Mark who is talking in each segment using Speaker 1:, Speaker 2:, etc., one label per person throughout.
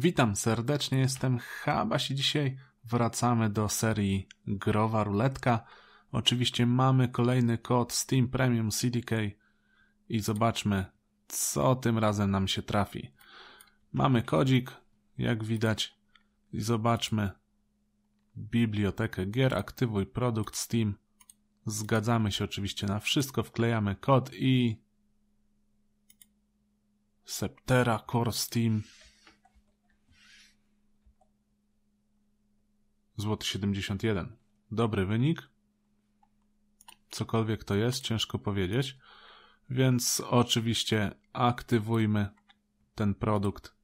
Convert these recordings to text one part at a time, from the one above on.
Speaker 1: Witam serdecznie, jestem Habaś i dzisiaj wracamy do serii Growa Ruletka. Oczywiście mamy kolejny kod Steam Premium CDK i zobaczmy co tym razem nam się trafi. Mamy kodzik, jak widać i zobaczmy bibliotekę gier, aktywuj produkt Steam. Zgadzamy się oczywiście na wszystko, wklejamy kod i Septera Core Steam złoty 71. Dobry wynik. Cokolwiek to jest, ciężko powiedzieć. Więc oczywiście aktywujmy ten produkt,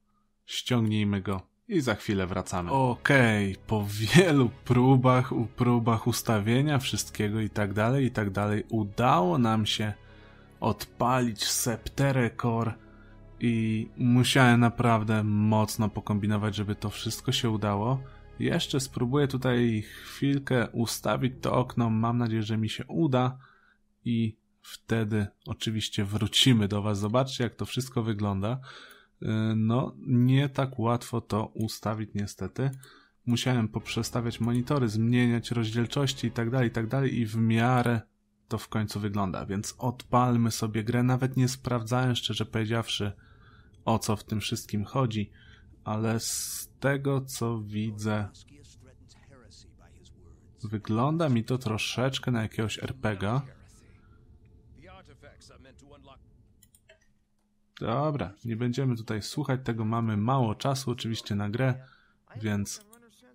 Speaker 1: ściągnijmy go i za chwilę wracamy. Okej, okay, po wielu próbach, próbach ustawienia wszystkiego i tak dalej, i tak dalej, udało nam się odpalić Septere Core i musiałem naprawdę mocno pokombinować, żeby to wszystko się udało. Jeszcze spróbuję tutaj chwilkę ustawić to okno. Mam nadzieję, że mi się uda i wtedy oczywiście wrócimy do Was. Zobaczcie, jak to wszystko wygląda. Y, no, nie tak łatwo to ustawić niestety. Musiałem poprzestawiać monitory, zmieniać rozdzielczości itd., tak itd. Tak i w miarę to w końcu wygląda. Więc odpalmy sobie grę, nawet nie sprawdzałem szczerze powiedziawszy o co w tym wszystkim chodzi ale z tego co widzę, wygląda mi to troszeczkę na jakiegoś RPGa. Dobra, nie będziemy tutaj słuchać tego, mamy mało czasu oczywiście na grę, więc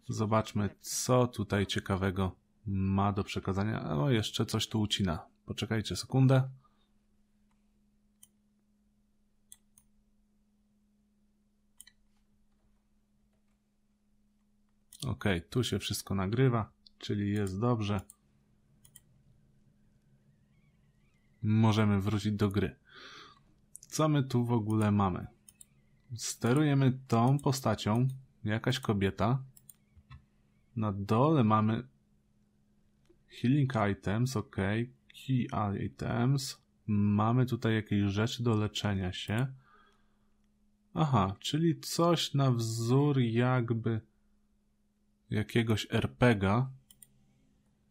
Speaker 1: zobaczmy co tutaj ciekawego ma do przekazania. O, jeszcze coś tu ucina. Poczekajcie sekundę. Ok, tu się wszystko nagrywa, czyli jest dobrze. Możemy wrócić do gry. Co my tu w ogóle mamy? Sterujemy tą postacią, jakaś kobieta. Na dole mamy healing items, ok, key items. Mamy tutaj jakieś rzeczy do leczenia się. Aha, czyli coś na wzór jakby jakiegoś RPGa.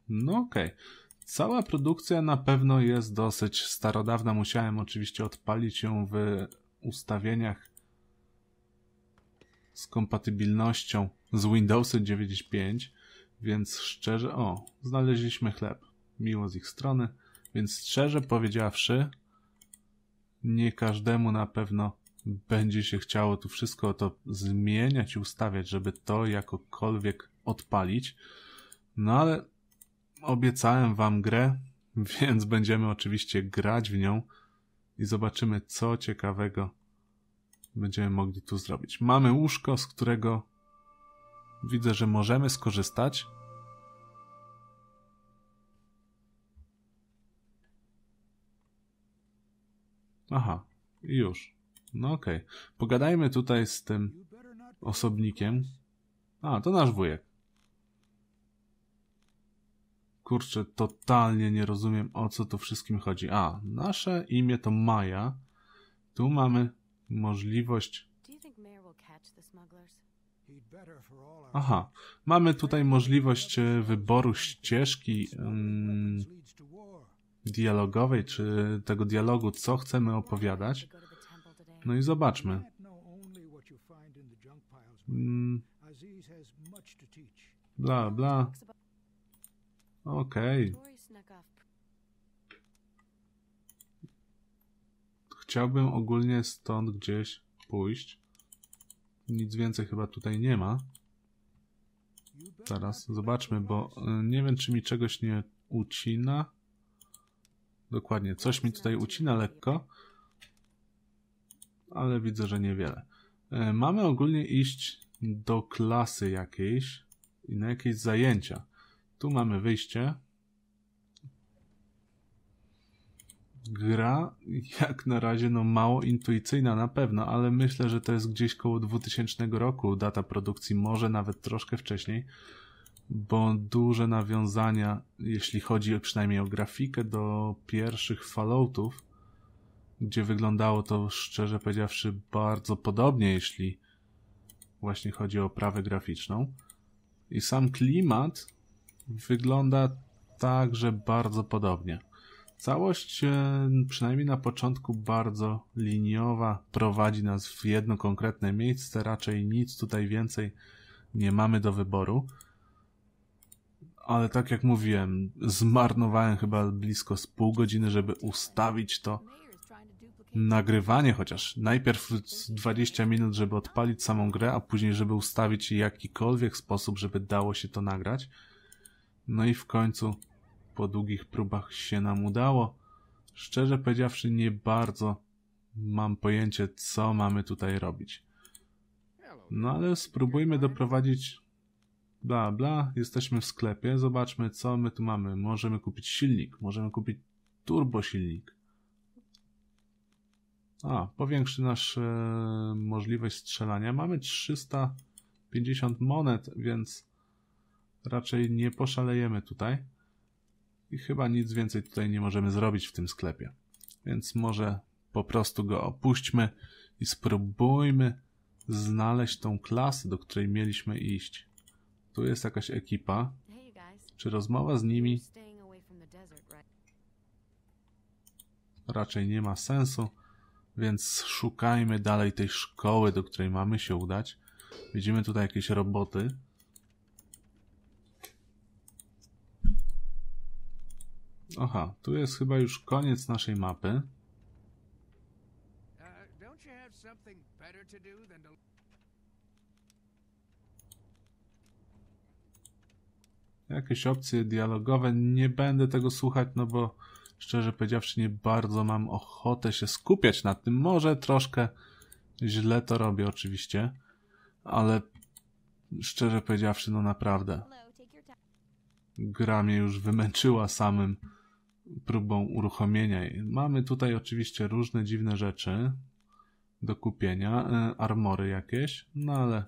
Speaker 1: No okej. Okay. Cała produkcja na pewno jest dosyć starodawna. Musiałem oczywiście odpalić ją w ustawieniach z kompatybilnością z Windowsem 95, więc szczerze... O, znaleźliśmy chleb. Miło z ich strony. Więc szczerze powiedziawszy, nie każdemu na pewno będzie się chciało tu wszystko to zmieniać i ustawiać, żeby to jakokolwiek odpalić. No ale obiecałem wam grę, więc będziemy oczywiście grać w nią i zobaczymy co ciekawego będziemy mogli tu zrobić. Mamy łóżko, z którego widzę, że możemy skorzystać. Aha, już. No okej. Okay. Pogadajmy tutaj z tym osobnikiem. A, to nasz wujek. Kurczę, totalnie nie rozumiem, o co tu wszystkim chodzi. A, nasze imię to Maja. Tu mamy możliwość... Aha, mamy tutaj możliwość e, wyboru ścieżki mm, dialogowej, czy tego dialogu, co chcemy opowiadać. No i zobaczmy. Mm. Bla, bla. Okej. Okay. Chciałbym ogólnie stąd gdzieś pójść. Nic więcej chyba tutaj nie ma. Teraz zobaczmy, bo y, nie wiem, czy mi czegoś nie ucina. Dokładnie, coś mi tutaj ucina lekko ale widzę, że niewiele. E, mamy ogólnie iść do klasy jakiejś i na jakieś zajęcia. Tu mamy wyjście. Gra jak na razie no mało intuicyjna na pewno, ale myślę, że to jest gdzieś koło 2000 roku data produkcji, może nawet troszkę wcześniej, bo duże nawiązania, jeśli chodzi przynajmniej o grafikę, do pierwszych Falloutów, gdzie wyglądało to szczerze powiedziawszy bardzo podobnie, jeśli właśnie chodzi o oprawę graficzną. I sam klimat wygląda także bardzo podobnie. Całość, e, przynajmniej na początku, bardzo liniowa, prowadzi nas w jedno konkretne miejsce, raczej nic tutaj więcej nie mamy do wyboru. Ale tak jak mówiłem, zmarnowałem chyba blisko z pół godziny, żeby ustawić to nagrywanie chociaż. Najpierw 20 minut, żeby odpalić samą grę, a później, żeby ustawić jakikolwiek sposób, żeby dało się to nagrać. No i w końcu po długich próbach się nam udało. Szczerze powiedziawszy, nie bardzo mam pojęcie, co mamy tutaj robić. No ale spróbujmy doprowadzić bla bla, jesteśmy w sklepie, zobaczmy co my tu mamy. Możemy kupić silnik, możemy kupić turbosilnik. A, powiększy nasz e, możliwość strzelania. Mamy 350 monet, więc raczej nie poszalejemy tutaj. I chyba nic więcej tutaj nie możemy zrobić w tym sklepie. Więc może po prostu go opuśćmy i spróbujmy znaleźć tą klasę, do której mieliśmy iść. Tu jest jakaś ekipa. Czy rozmowa z nimi raczej nie ma sensu? Więc szukajmy dalej tej szkoły, do której mamy się udać. Widzimy tutaj jakieś roboty. Aha, tu jest chyba już koniec naszej mapy. Jakieś opcje dialogowe, nie będę tego słuchać, no bo szczerze powiedziawszy nie bardzo mam ochotę się skupiać na tym. Może troszkę źle to robię oczywiście, ale szczerze powiedziawszy no naprawdę gra mnie już wymęczyła samym próbą uruchomienia. Mamy tutaj oczywiście różne dziwne rzeczy do kupienia, e, armory jakieś, no ale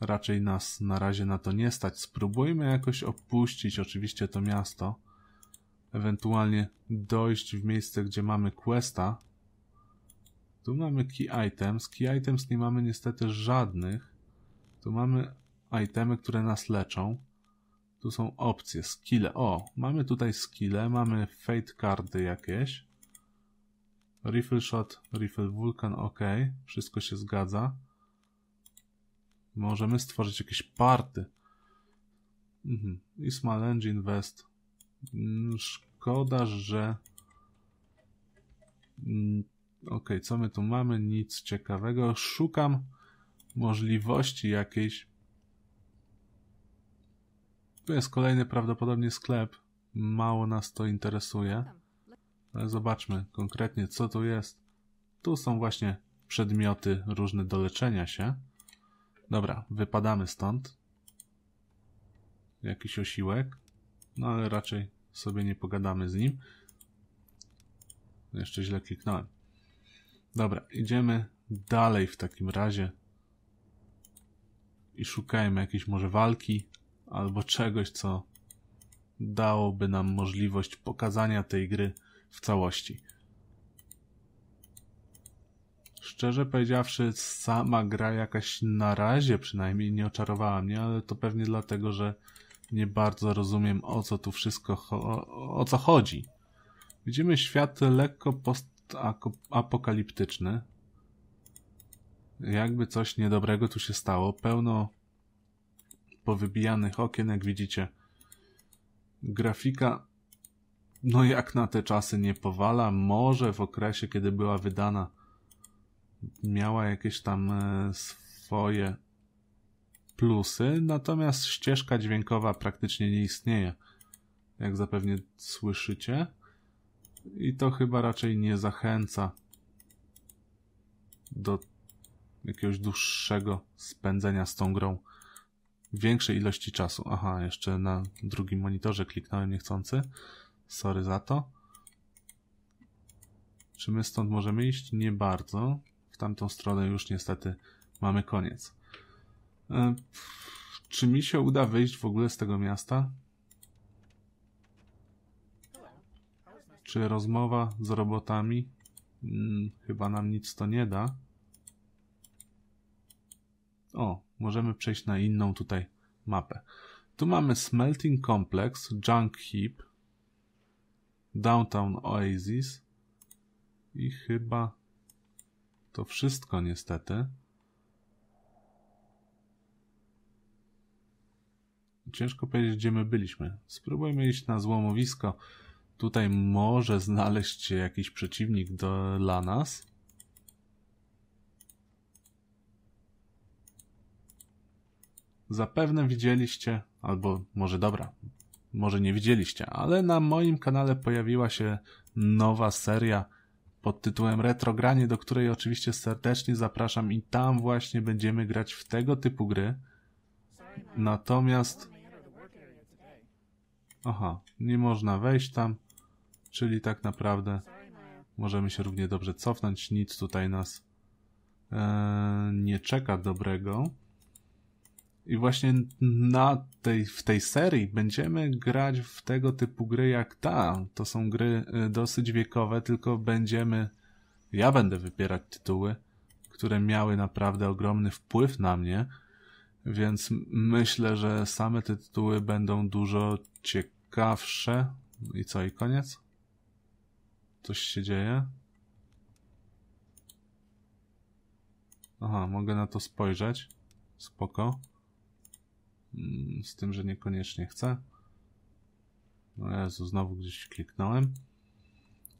Speaker 1: raczej nas na razie na to nie stać. Spróbujmy jakoś opuścić oczywiście to miasto ewentualnie dojść w miejsce, gdzie mamy questa. Tu mamy key items. Key items nie mamy niestety żadnych. Tu mamy itemy, które nas leczą. Tu są opcje, skille. O, mamy tutaj skille, mamy fate karty jakieś. Rifle shot, rifle vulkan, ok. Wszystko się zgadza. Możemy stworzyć jakieś party. Mhm. I small engine vest. Mm, szkoda, że... Mm, okej, co my tu mamy? Nic ciekawego. Szukam możliwości jakiejś. Tu jest kolejny prawdopodobnie sklep. Mało nas to interesuje. Ale zobaczmy konkretnie, co tu jest. Tu są właśnie przedmioty różne do leczenia się. Dobra, wypadamy stąd. Jakiś osiłek. No ale raczej sobie nie pogadamy z nim. Jeszcze źle kliknąłem. Dobra, idziemy dalej w takim razie. I szukajmy jakiejś może walki albo czegoś, co dałoby nam możliwość pokazania tej gry w całości. Szczerze powiedziawszy, sama gra jakaś na razie przynajmniej nie oczarowała mnie, ale to pewnie dlatego, że nie bardzo rozumiem o co tu wszystko, o, o co chodzi. Widzimy świat lekko postapokaliptyczny. Jakby coś niedobrego tu się stało. Pełno powybijanych okien, jak widzicie. Grafika, no jak na te czasy nie powala. Może w okresie, kiedy była wydana, miała jakieś tam e, swoje plusy, natomiast ścieżka dźwiękowa praktycznie nie istnieje, jak zapewnie słyszycie. I to chyba raczej nie zachęca do jakiegoś dłuższego spędzenia z tą grą. Większej ilości czasu. Aha, jeszcze na drugim monitorze kliknąłem niechcący. Sorry za to. Czy my stąd możemy iść? Nie bardzo. W tamtą stronę już niestety mamy koniec. E, czy mi się uda wyjść w ogóle z tego miasta? Czy rozmowa z robotami? Hmm, chyba nam nic to nie da. O, możemy przejść na inną tutaj mapę. Tu mamy Smelting Complex, Junk Heap, Downtown Oasis i chyba to wszystko niestety. Ciężko powiedzieć, gdzie my byliśmy. Spróbujmy iść na złomowisko. Tutaj może znaleźć się jakiś przeciwnik do, dla nas. Zapewne widzieliście, albo może dobra, może nie widzieliście, ale na moim kanale pojawiła się nowa seria pod tytułem Retrogranie, do której oczywiście serdecznie zapraszam i tam właśnie będziemy grać w tego typu gry. Natomiast Aha, nie można wejść tam, czyli tak naprawdę możemy się równie dobrze cofnąć, nic tutaj nas e, nie czeka dobrego. I właśnie na tej, w tej serii będziemy grać w tego typu gry jak ta. To są gry e, dosyć wiekowe, tylko będziemy, ja będę wybierać tytuły, które miały naprawdę ogromny wpływ na mnie, więc myślę, że same te tytuły będą dużo ciekawsze. I co, i koniec? Coś się dzieje? Aha, mogę na to spojrzeć. Spoko. Mm, z tym, że niekoniecznie chcę. No Jezu, znowu gdzieś kliknąłem.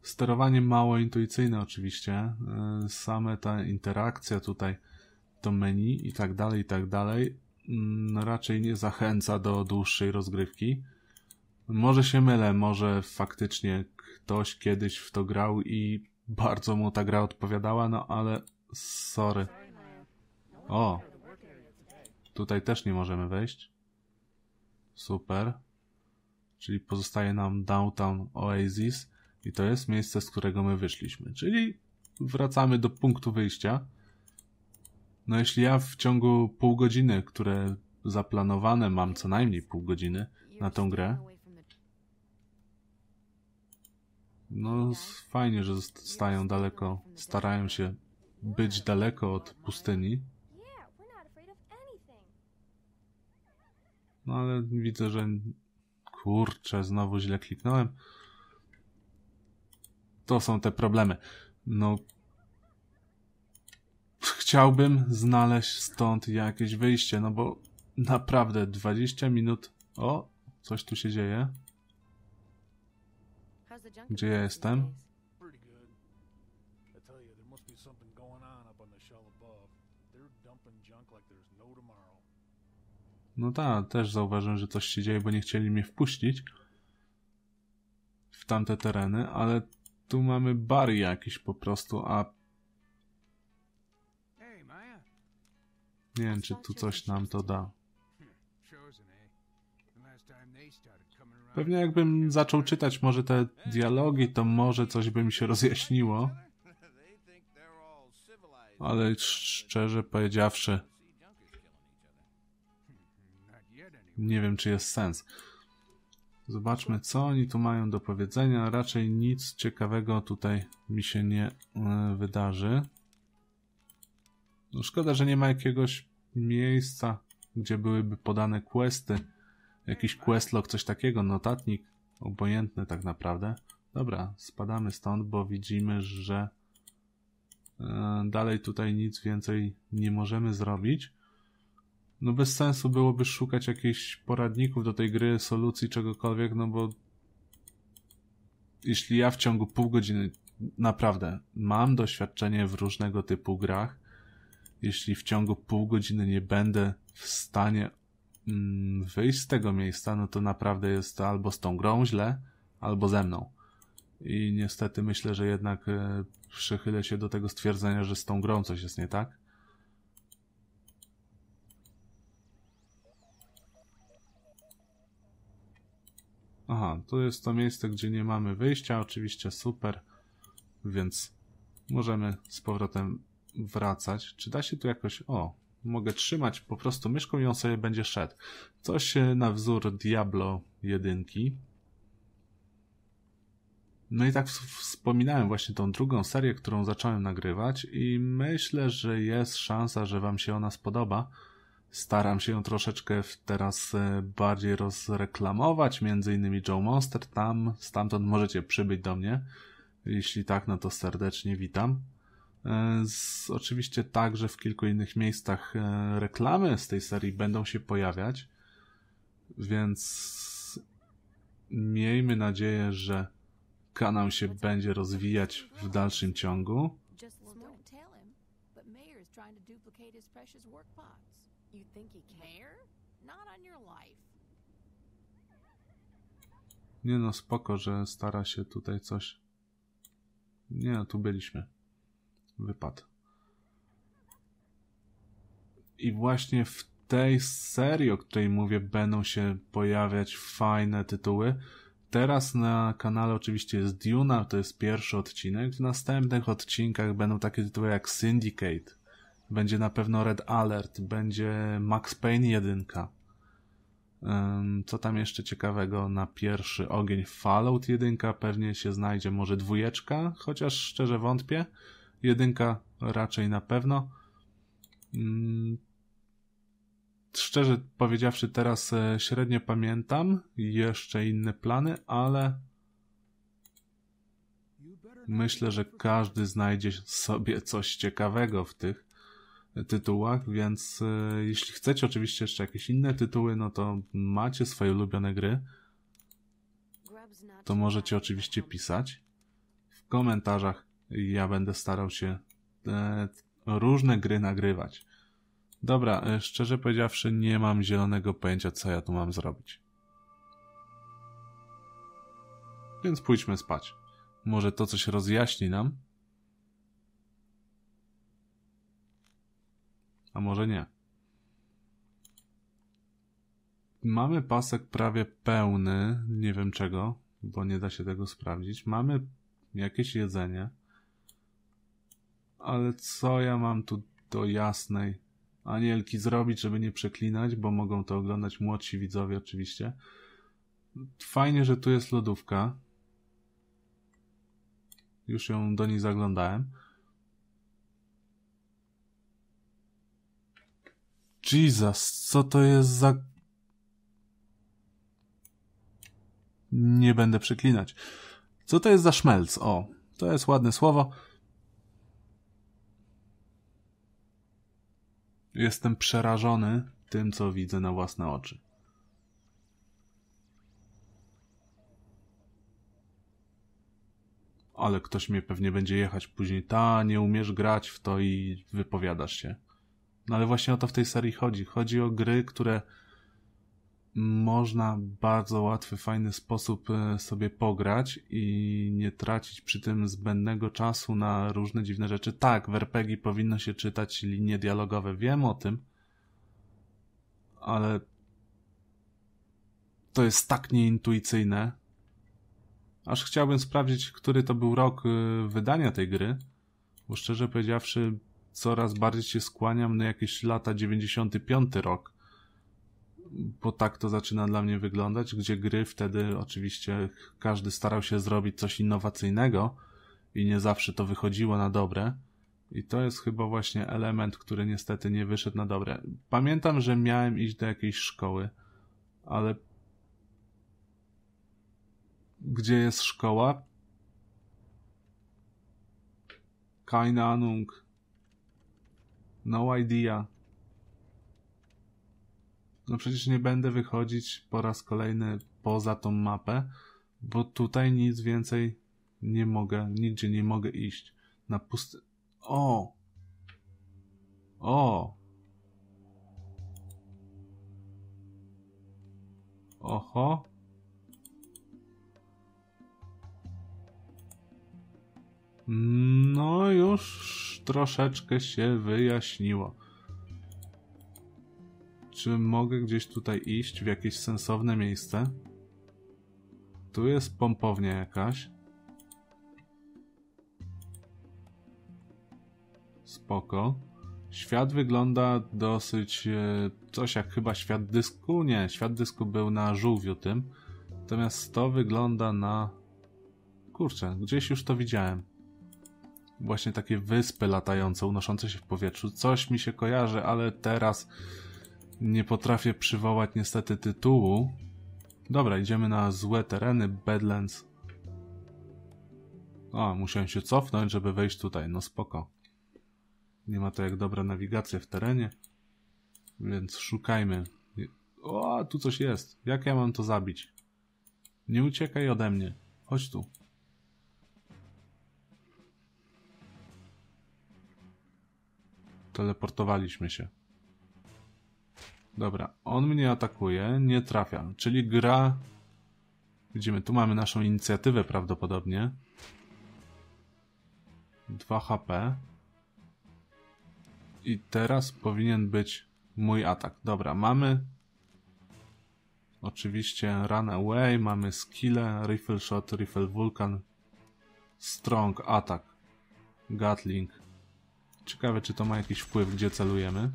Speaker 1: Sterowanie mało intuicyjne oczywiście. Y, same ta interakcja tutaj to menu i tak dalej, i tak dalej, mm, raczej nie zachęca do dłuższej rozgrywki. Może się mylę, może faktycznie ktoś kiedyś w to grał i bardzo mu ta gra odpowiadała, no ale sorry. O! Tutaj też nie możemy wejść. Super. Czyli pozostaje nam Downtown Oasis i to jest miejsce, z którego my wyszliśmy. Czyli wracamy do punktu wyjścia. No jeśli ja w ciągu pół godziny, które zaplanowane mam co najmniej pół godziny na tą grę, no fajnie, że stają daleko, starają się być daleko od pustyni. No ale widzę, że kurczę, znowu źle kliknąłem. To są te problemy. No Chciałbym znaleźć stąd jakieś wyjście, no bo naprawdę 20 minut... O, coś tu się dzieje. Gdzie ja jestem? No tak, też zauważyłem, że coś się dzieje, bo nie chcieli mnie wpuścić w tamte tereny, ale tu mamy bar jakiś po prostu, a Nie wiem, czy tu coś nam to da. Pewnie jakbym zaczął czytać może te dialogi, to może coś by mi się rozjaśniło. Ale szczerze powiedziawszy, nie wiem, czy jest sens. Zobaczmy, co oni tu mają do powiedzenia. Raczej nic ciekawego tutaj mi się nie e, wydarzy. No szkoda, że nie ma jakiegoś miejsca, gdzie byłyby podane questy. Jakiś questlog, coś takiego, notatnik. Obojętny tak naprawdę. Dobra, spadamy stąd, bo widzimy, że e, dalej tutaj nic więcej nie możemy zrobić. No bez sensu byłoby szukać jakichś poradników do tej gry, solucji, czegokolwiek, no bo jeśli ja w ciągu pół godziny naprawdę mam doświadczenie w różnego typu grach, jeśli w ciągu pół godziny nie będę w stanie mm, wyjść z tego miejsca, no to naprawdę jest albo z tą grą źle, albo ze mną. I niestety myślę, że jednak e, przychylę się do tego stwierdzenia, że z tą grą coś jest nie tak. Aha, tu jest to miejsce, gdzie nie mamy wyjścia, oczywiście super, więc możemy z powrotem wracać. Czy da się tu jakoś... O, mogę trzymać po prostu myszką i on sobie będzie szedł. Coś na wzór Diablo 1. No i tak wspominałem właśnie tą drugą serię, którą zacząłem nagrywać i myślę, że jest szansa, że wam się ona spodoba. Staram się ją troszeczkę teraz e, bardziej rozreklamować, między innymi Joe Monster, tam, stamtąd możecie przybyć do mnie. Jeśli tak, no to serdecznie witam. E, z, oczywiście także w kilku innych miejscach e, reklamy z tej serii będą się pojawiać, więc miejmy nadzieję, że kanał się będzie rozwijać w dalszym ciągu. Nie no, spoko, że stara się tutaj coś... Nie no, tu byliśmy wypadł. I właśnie w tej serii, o której mówię, będą się pojawiać fajne tytuły. Teraz na kanale oczywiście jest Duna, to jest pierwszy odcinek. W następnych odcinkach będą takie tytuły jak Syndicate, będzie na pewno Red Alert, będzie Max Payne 1. Co tam jeszcze ciekawego na pierwszy ogień? Fallout 1 pewnie się znajdzie, może dwójeczka, chociaż szczerze wątpię. Jedynka raczej na pewno. Mm. Szczerze powiedziawszy, teraz e, średnio pamiętam jeszcze inne plany, ale myślę, że każdy znajdzie sobie coś ciekawego w tych tytułach, więc e, jeśli chcecie oczywiście jeszcze jakieś inne tytuły, no to macie swoje ulubione gry, to możecie oczywiście pisać w komentarzach ja będę starał się e, różne gry nagrywać. Dobra, e, szczerze powiedziawszy, nie mam zielonego pojęcia, co ja tu mam zrobić. Więc pójdźmy spać. Może to coś rozjaśni nam? A może nie. Mamy pasek prawie pełny, nie wiem czego, bo nie da się tego sprawdzić. Mamy jakieś jedzenie. Ale co ja mam tu do jasnej? Anielki zrobić, żeby nie przeklinać, bo mogą to oglądać młodsi widzowie oczywiście. Fajnie, że tu jest lodówka. Już ją do niej zaglądałem. Jesus, co to jest za... Nie będę przeklinać. Co to jest za szmelc? O, to jest ładne słowo. Jestem przerażony tym, co widzę na własne oczy. Ale ktoś mnie pewnie będzie jechać później. Ta, nie umiesz grać w to i wypowiadasz się. No ale właśnie o to w tej serii chodzi. Chodzi o gry, które można bardzo łatwy, fajny sposób e, sobie pograć i nie tracić przy tym zbędnego czasu na różne dziwne rzeczy. Tak, w RPG powinno się czytać linie dialogowe, wiem o tym, ale to jest tak nieintuicyjne. Aż chciałbym sprawdzić, który to był rok e, wydania tej gry, bo szczerze powiedziawszy, coraz bardziej się skłaniam na jakieś lata 95 rok bo tak to zaczyna dla mnie wyglądać, gdzie gry wtedy oczywiście każdy starał się zrobić coś innowacyjnego i nie zawsze to wychodziło na dobre. I to jest chyba właśnie element, który niestety nie wyszedł na dobre. Pamiętam, że miałem iść do jakiejś szkoły, ale gdzie jest szkoła? Keine Ahnung. No idea no przecież nie będę wychodzić po raz kolejny poza tą mapę, bo tutaj nic więcej nie mogę, nigdzie nie mogę iść. Na pusty... O! O! Oho! No już troszeczkę się wyjaśniło. Czy mogę gdzieś tutaj iść w jakieś sensowne miejsce? Tu jest pompownia jakaś. Spoko. Świat wygląda dosyć... E, coś jak chyba świat dysku? Nie, świat dysku był na żółwiu tym. Natomiast to wygląda na... Kurczę, gdzieś już to widziałem. Właśnie takie wyspy latające, unoszące się w powietrzu. Coś mi się kojarzy, ale teraz nie potrafię przywołać niestety tytułu. Dobra, idziemy na złe tereny, Badlands. O, musiałem się cofnąć, żeby wejść tutaj, no spoko. Nie ma to jak dobra nawigacja w terenie. Więc szukajmy. O, tu coś jest. Jak ja mam to zabić? Nie uciekaj ode mnie. Chodź tu. Teleportowaliśmy się. Dobra, on mnie atakuje, nie trafia, czyli gra... Widzimy, tu mamy naszą inicjatywę prawdopodobnie. 2 HP. I teraz powinien być mój atak. Dobra, mamy oczywiście Run Away, mamy skille, Rifle Shot, Rifle Vulcan, Strong Attack, Gatling. Ciekawe, czy to ma jakiś wpływ, gdzie celujemy.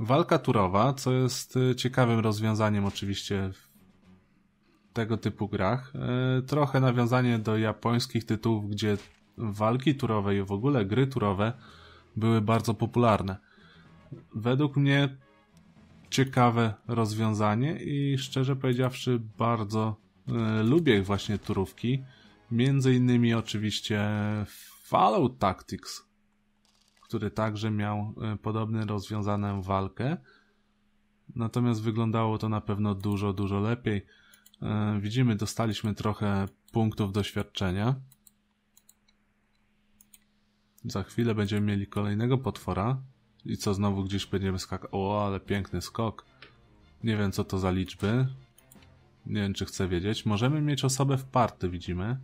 Speaker 1: Walka turowa, co jest y, ciekawym rozwiązaniem oczywiście w tego typu grach. Y, trochę nawiązanie do japońskich tytułów, gdzie walki turowe i w ogóle gry turowe były bardzo popularne. Według mnie ciekawe rozwiązanie i szczerze powiedziawszy bardzo y, lubię właśnie turówki. Między innymi oczywiście Fallout Tactics który także miał e, podobny rozwiązaną walkę. Natomiast wyglądało to na pewno dużo, dużo lepiej. E, widzimy, dostaliśmy trochę punktów doświadczenia. Za chwilę będziemy mieli kolejnego potwora. I co znowu gdzieś będziemy skakać. O, ale piękny skok. Nie wiem co to za liczby. Nie wiem czy chcę wiedzieć. Możemy mieć osobę w party, widzimy.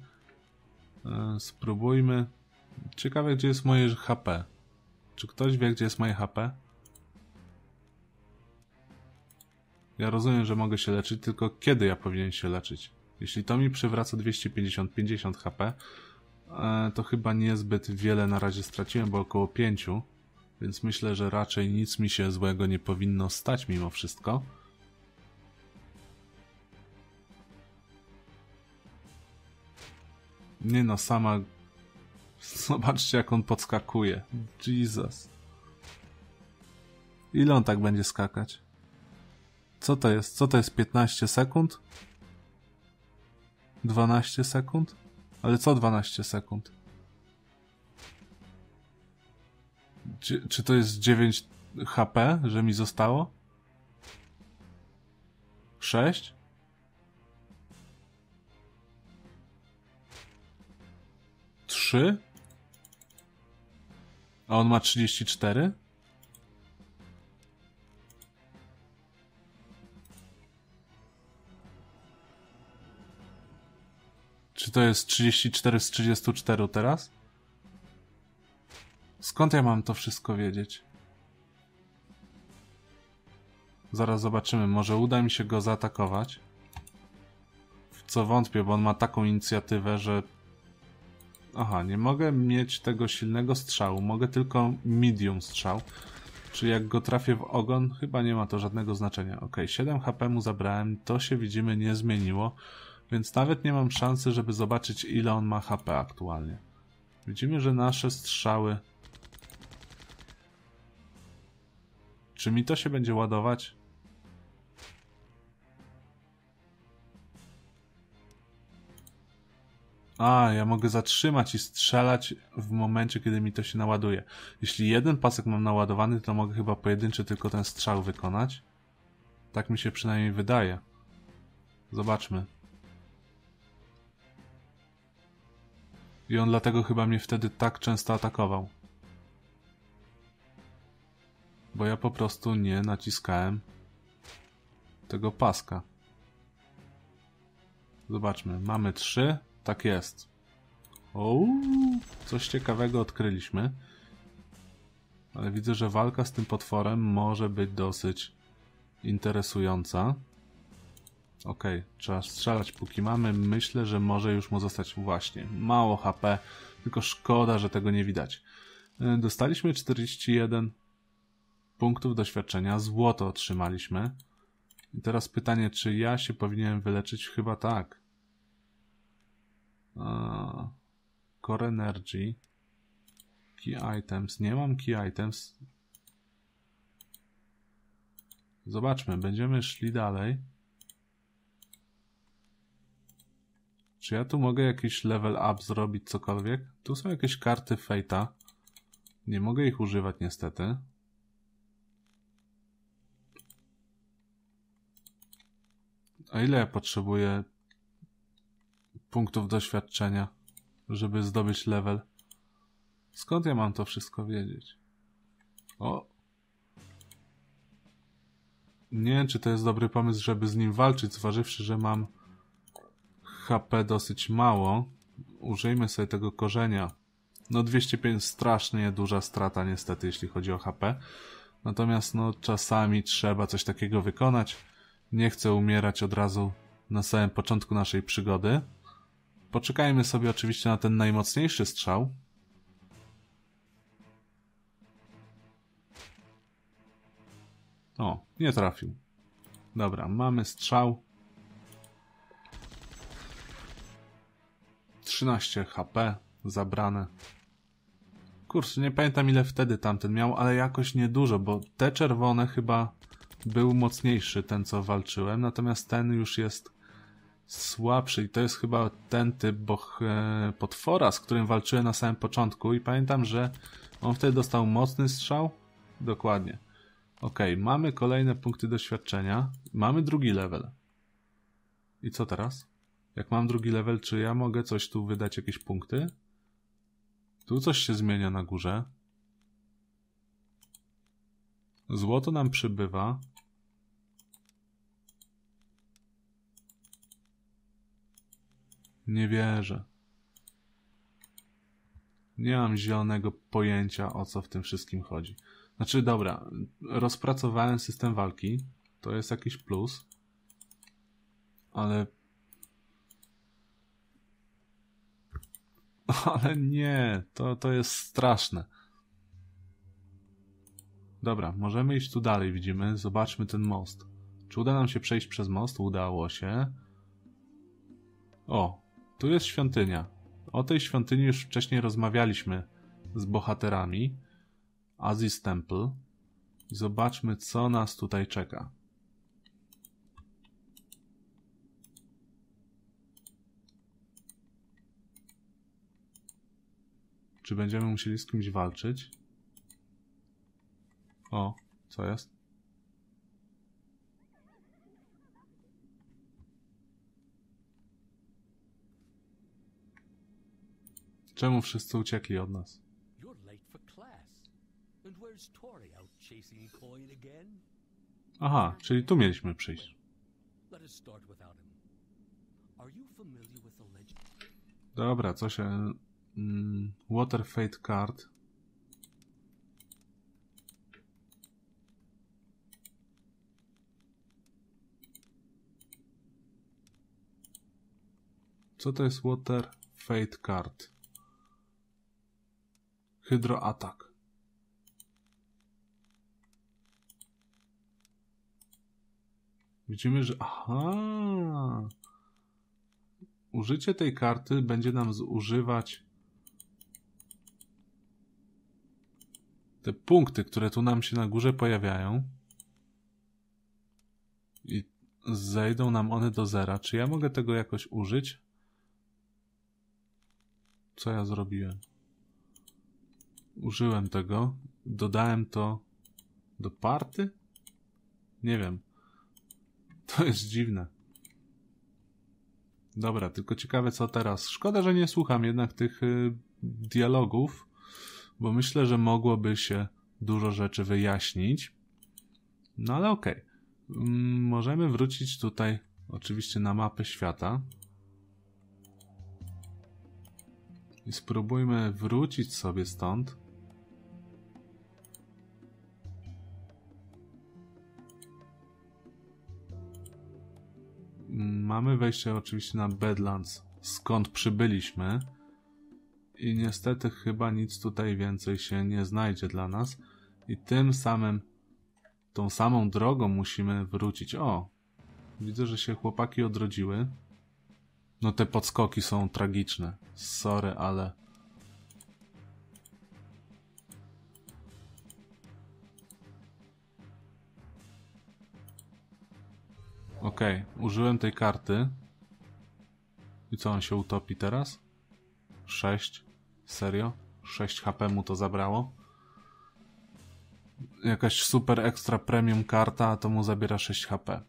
Speaker 1: E, spróbujmy. Ciekawe gdzie jest moje HP. Czy ktoś wie, gdzie jest moje HP? Ja rozumiem, że mogę się leczyć, tylko kiedy ja powinien się leczyć? Jeśli to mi przywraca 250-50 HP, e, to chyba niezbyt wiele na razie straciłem, bo około 5, więc myślę, że raczej nic mi się złego nie powinno stać mimo wszystko. Nie no, sama Zobaczcie, jak on podskakuje. Jesus. Ile on tak będzie skakać? Co to jest? Co to jest 15 sekund? 12 sekund? Ale co 12 sekund? Czy, czy to jest 9 HP, że mi zostało? 6? Trzy? A on ma 34? Czy to jest 34 z 34 teraz? Skąd ja mam to wszystko wiedzieć? Zaraz zobaczymy, może uda mi się go zaatakować. W co wątpię, bo on ma taką inicjatywę, że Aha, nie mogę mieć tego silnego strzału, mogę tylko medium strzał. Czy jak go trafię w ogon, chyba nie ma to żadnego znaczenia. Ok, 7 HP mu zabrałem, to się widzimy nie zmieniło, więc nawet nie mam szansy, żeby zobaczyć ile on ma HP aktualnie. Widzimy, że nasze strzały... Czy mi to się będzie ładować? A, ja mogę zatrzymać i strzelać w momencie, kiedy mi to się naładuje. Jeśli jeden pasek mam naładowany, to mogę chyba pojedynczy tylko ten strzał wykonać. Tak mi się przynajmniej wydaje. Zobaczmy. I on dlatego chyba mnie wtedy tak często atakował. Bo ja po prostu nie naciskałem tego paska. Zobaczmy, mamy trzy. Tak jest. O, coś ciekawego odkryliśmy. Ale widzę, że walka z tym potworem może być dosyć interesująca. Ok, trzeba strzelać póki mamy. Myślę, że może już mu zostać właśnie mało HP, tylko szkoda, że tego nie widać. E, dostaliśmy 41 punktów doświadczenia, złoto otrzymaliśmy. I teraz pytanie, czy ja się powinienem wyleczyć? Chyba tak. Core Energy. Key Items. Nie mam Key Items. Zobaczmy, będziemy szli dalej. Czy ja tu mogę jakiś level up zrobić, cokolwiek? Tu są jakieś karty Fejta. Nie mogę ich używać niestety. A ile ja potrzebuję punktów doświadczenia, żeby zdobyć level. Skąd ja mam to wszystko wiedzieć? O! Nie wiem, czy to jest dobry pomysł, żeby z nim walczyć, zważywszy, że mam HP dosyć mało. Użyjmy sobie tego korzenia. No 205 strasznie duża strata niestety, jeśli chodzi o HP. Natomiast no czasami trzeba coś takiego wykonać. Nie chcę umierać od razu na samym początku naszej przygody. Poczekajmy sobie oczywiście na ten najmocniejszy strzał. O, nie trafił. Dobra, mamy strzał. 13 HP zabrane. Kurczę, nie pamiętam ile wtedy tamten miał, ale jakoś niedużo, bo te czerwone chyba był mocniejszy, ten co walczyłem, natomiast ten już jest słabszy i to jest chyba ten typ boh, e, potwora, z którym walczyłem na samym początku i pamiętam, że on wtedy dostał mocny strzał. Dokładnie. Ok, mamy kolejne punkty doświadczenia. Mamy drugi level. I co teraz? Jak mam drugi level, czy ja mogę coś tu wydać, jakieś punkty? Tu coś się zmienia na górze. Złoto nam przybywa. Nie wierzę. Nie mam zielonego pojęcia, o co w tym wszystkim chodzi. Znaczy, dobra, rozpracowałem system walki. To jest jakiś plus. Ale... Ale nie, to, to jest straszne. Dobra, możemy iść tu dalej, widzimy. Zobaczmy ten most. Czy uda nam się przejść przez most? Udało się. O, tu jest świątynia. O tej świątyni już wcześniej rozmawialiśmy z bohaterami. Aziz Temple. I zobaczmy, co nas tutaj czeka. Czy będziemy musieli z kimś walczyć? O, co jest? Czemu wszyscy uciekli od nas? Aha, czyli tu mieliśmy przyjść. Dobra, co się... Mm, water Fate Card. Co to jest Water Fate Card? Hydroatak. Widzimy, że... Aha! Użycie tej karty będzie nam zużywać te punkty, które tu nam się na górze pojawiają. I zejdą nam one do zera. Czy ja mogę tego jakoś użyć? Co ja zrobiłem? użyłem tego, dodałem to do party? Nie wiem. To jest dziwne. Dobra, tylko ciekawe co teraz. Szkoda, że nie słucham jednak tych y, dialogów, bo myślę, że mogłoby się dużo rzeczy wyjaśnić. No ale okej. Okay. Mm, możemy wrócić tutaj oczywiście na mapę świata. I spróbujmy wrócić sobie stąd. Mamy wejście oczywiście na Bedlands, skąd przybyliśmy. I niestety chyba nic tutaj więcej się nie znajdzie dla nas. I tym samym, tą samą drogą musimy wrócić. O, widzę, że się chłopaki odrodziły. No te podskoki są tragiczne. Sorry, ale Okej, okay, użyłem tej karty. I co, on się utopi teraz? 6? Serio? 6 HP mu to zabrało? Jakaś super ekstra premium karta, a to mu zabiera 6 HP.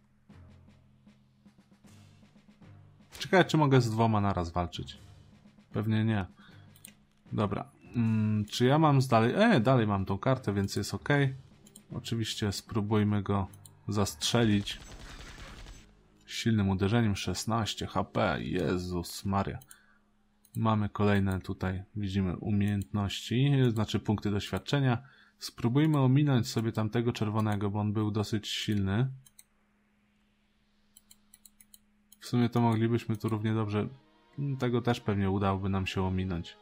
Speaker 1: Czekaj, czy mogę z dwoma naraz walczyć. Pewnie nie. Dobra. Mm, czy ja mam z dalej... E, dalej mam tą kartę, więc jest ok. Oczywiście spróbujmy go zastrzelić. Silnym uderzeniem 16 HP. Jezus Maria. Mamy kolejne tutaj, widzimy, umiejętności, znaczy punkty doświadczenia. Spróbujmy ominąć sobie tamtego czerwonego, bo on był dosyć silny. W sumie to moglibyśmy tu równie dobrze... Tego też pewnie udałoby nam się ominąć.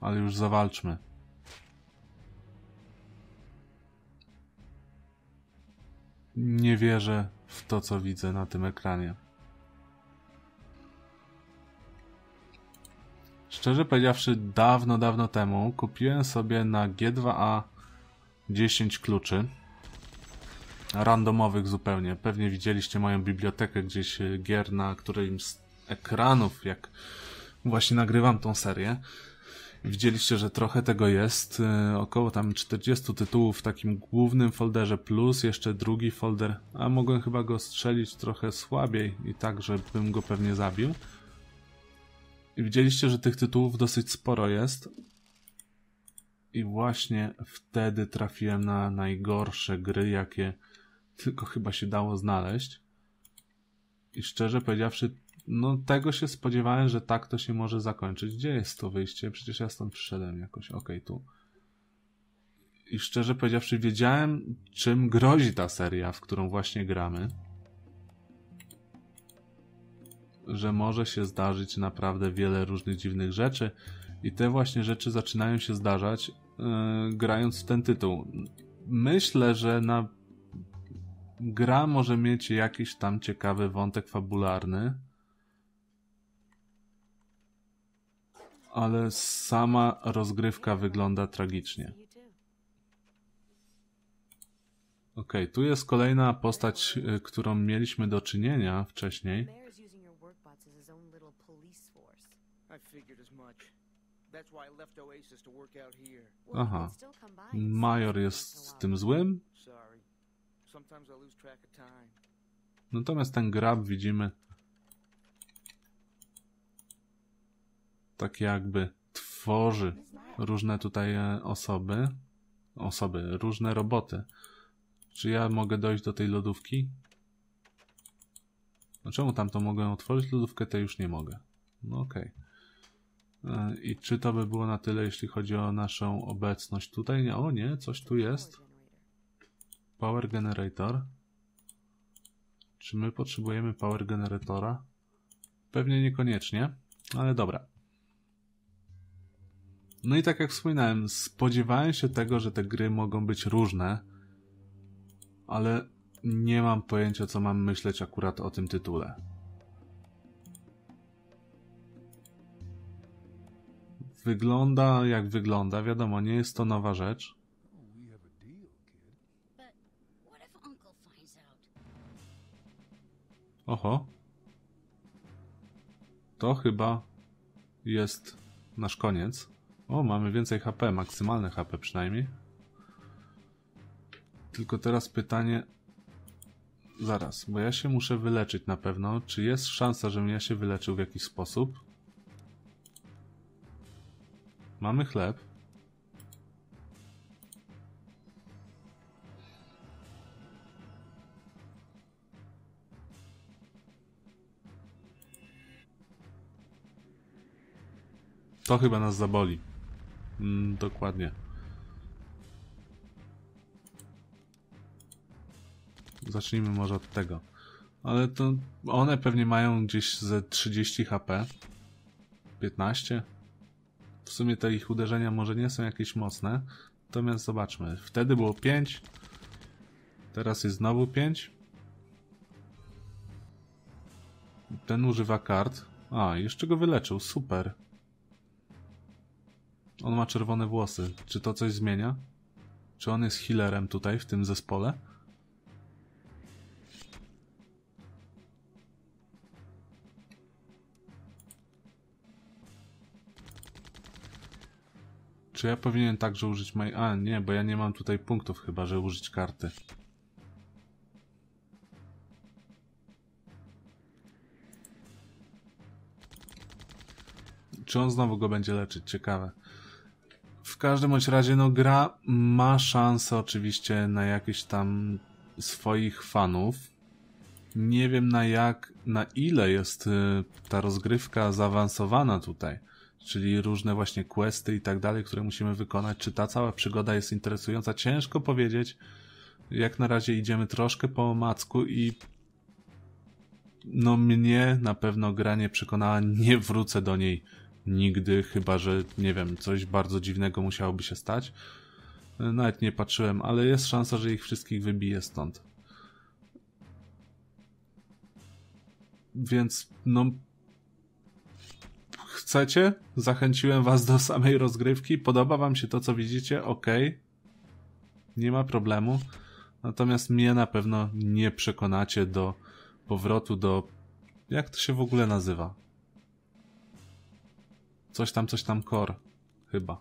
Speaker 1: Ale już zawalczmy. nie wierzę w to, co widzę na tym ekranie. Szczerze powiedziawszy, dawno, dawno temu kupiłem sobie na G2A 10 kluczy. Randomowych zupełnie. Pewnie widzieliście moją bibliotekę gdzieś e, gier na którymś z ekranów, jak właśnie nagrywam tą serię. Widzieliście, że trochę tego jest, y, około tam 40 tytułów w takim głównym folderze plus, jeszcze drugi folder, a mogłem chyba go strzelić trochę słabiej i tak, żebym go pewnie zabił. I widzieliście, że tych tytułów dosyć sporo jest. I właśnie wtedy trafiłem na najgorsze gry, jakie tylko chyba się dało znaleźć. I szczerze powiedziawszy, no tego się spodziewałem, że tak to się może zakończyć. Gdzie jest to wyjście? Przecież ja stąd przyszedłem jakoś, okej, okay, tu. I szczerze powiedziawszy, wiedziałem, czym grozi ta seria, w którą właśnie gramy. Że może się zdarzyć naprawdę wiele różnych dziwnych rzeczy. I te właśnie rzeczy zaczynają się zdarzać, yy, grając w ten tytuł. Myślę, że na gra może mieć jakiś tam ciekawy wątek fabularny. ale sama rozgrywka wygląda tragicznie. Okej, tu jest kolejna postać, y, którą mieliśmy do czynienia wcześniej. Aha, Major jest tym złym. Natomiast ten grab widzimy tak jakby tworzy różne tutaj e, osoby, osoby, różne roboty. Czy ja mogę dojść do tej lodówki? No czemu tamto mogę otworzyć, lodówkę te już nie mogę. No okej. Okay. E, I czy to by było na tyle, jeśli chodzi o naszą obecność tutaj? O nie, coś tu jest. Power generator. Czy my potrzebujemy power generatora? Pewnie niekoniecznie, ale dobra. No i tak jak wspominałem, spodziewałem się tego, że te gry mogą być różne, ale nie mam pojęcia, co mam myśleć akurat o tym tytule. Wygląda jak wygląda, wiadomo, nie jest to nowa rzecz. Oho. To chyba jest nasz koniec. O, mamy więcej HP, maksymalne HP przynajmniej. Tylko teraz pytanie... Zaraz, bo ja się muszę wyleczyć na pewno. Czy jest szansa, żebym ja się wyleczył w jakiś sposób? Mamy chleb. To chyba nas zaboli. Mm, dokładnie. Zacznijmy może od tego. Ale to one pewnie mają gdzieś ze 30 HP. 15. W sumie te ich uderzenia może nie są jakieś mocne. Natomiast zobaczmy. Wtedy było 5. Teraz jest znowu 5. Ten używa kart. A, jeszcze go wyleczył. Super. On ma czerwone włosy. Czy to coś zmienia? Czy on jest healerem tutaj, w tym zespole? Czy ja powinien także użyć mojej... A, nie, bo ja nie mam tutaj punktów chyba, że użyć karty. Czy on znowu go będzie leczyć? Ciekawe w każdym bądź razie, no gra ma szansę oczywiście na jakieś tam swoich fanów. Nie wiem na jak, na ile jest y, ta rozgrywka zaawansowana tutaj, czyli różne właśnie questy i tak dalej, które musimy wykonać. Czy ta cała przygoda jest interesująca? Ciężko powiedzieć. Jak na razie idziemy troszkę po omacku i no mnie na pewno gra nie przekonała, nie wrócę do niej nigdy, chyba że, nie wiem, coś bardzo dziwnego musiałoby się stać. E, nawet nie patrzyłem, ale jest szansa, że ich wszystkich wybije stąd. Więc, no. Chcecie? Zachęciłem Was do samej rozgrywki. Podoba Wam się to, co widzicie? Ok. Nie ma problemu. Natomiast mnie na pewno nie przekonacie do powrotu do. Jak to się w ogóle nazywa? Coś tam, coś tam core. Chyba.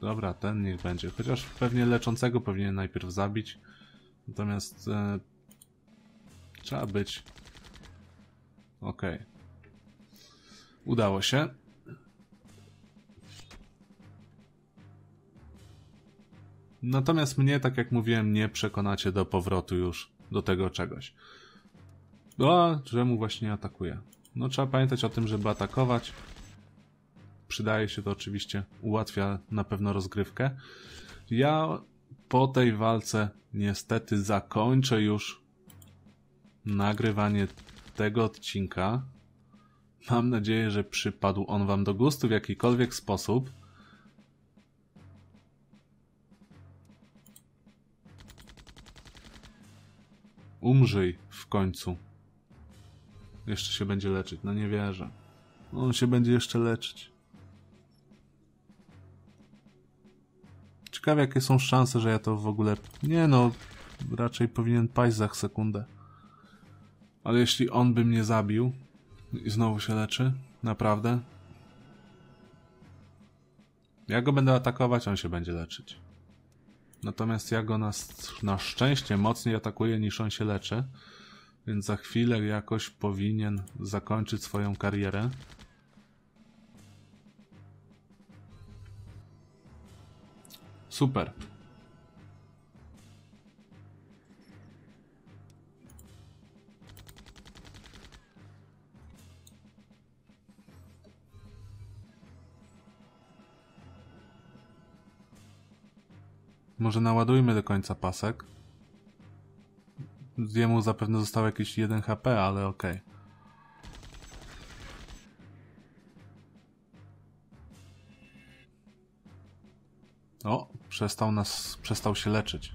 Speaker 1: Dobra, ten niech będzie. Chociaż pewnie leczącego powinien najpierw zabić. Natomiast... E, trzeba być... Okej. Okay. Udało się. Natomiast mnie, tak jak mówiłem, nie przekonacie do powrotu już do tego czegoś. A, czemu właśnie atakuje? No trzeba pamiętać o tym, żeby atakować. Przydaje się to oczywiście, ułatwia na pewno rozgrywkę. Ja po tej walce niestety zakończę już nagrywanie tego odcinka. Mam nadzieję, że przypadł on wam do gustu w jakikolwiek sposób. Umrzyj w końcu. Jeszcze się będzie leczyć. No nie wierzę. No, on się będzie jeszcze leczyć. Ciekawe jakie są szanse, że ja to w ogóle... Nie no, raczej powinien paść za sekundę. Ale jeśli on by mnie zabił i znowu się leczy, naprawdę, ja go będę atakować, on się będzie leczyć. Natomiast ja go na, na szczęście mocniej atakuję niż on się leczy. Więc za chwilę jakoś powinien zakończyć swoją karierę. Super. Może naładujmy do końca pasek. Jemu zapewne został jakiś 1 HP, ale okej. Okay. O, przestał nas, przestał się leczyć.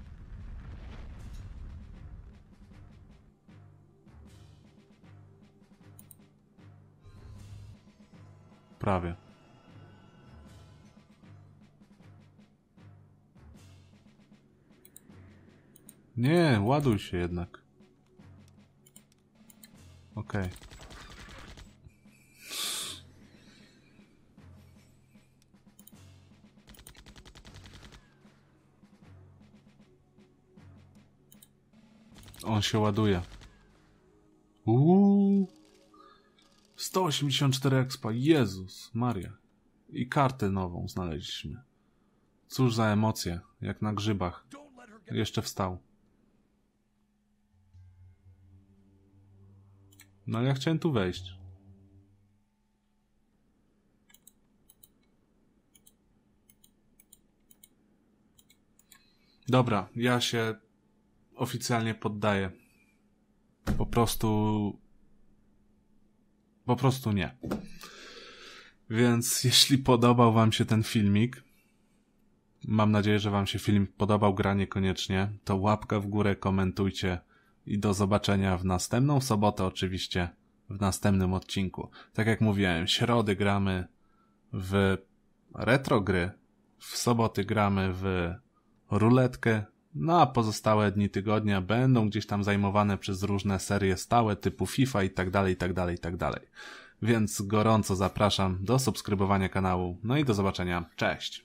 Speaker 1: Prawie. Nie, ładuj się jednak. Okej. Okay. On się ładuje. Uuu. 184 expa. Jezus Maria. I kartę nową znaleźliśmy. Cóż za emocje, jak na grzybach. Jeszcze wstał. No ale ja chciałem tu wejść. Dobra, ja się oficjalnie poddaję. Po prostu. Po prostu nie. Więc jeśli podobał Wam się ten filmik, mam nadzieję, że Wam się film podobał, gra niekoniecznie, to łapka w górę, komentujcie i do zobaczenia w następną sobotę oczywiście, w następnym odcinku. Tak jak mówiłem, środy gramy w retro gry, w soboty gramy w ruletkę, no a pozostałe dni tygodnia będą gdzieś tam zajmowane przez różne serie stałe typu FIFA i tak dalej, i tak dalej, i tak dalej. Więc gorąco zapraszam do subskrybowania kanału, no i do zobaczenia, cześć!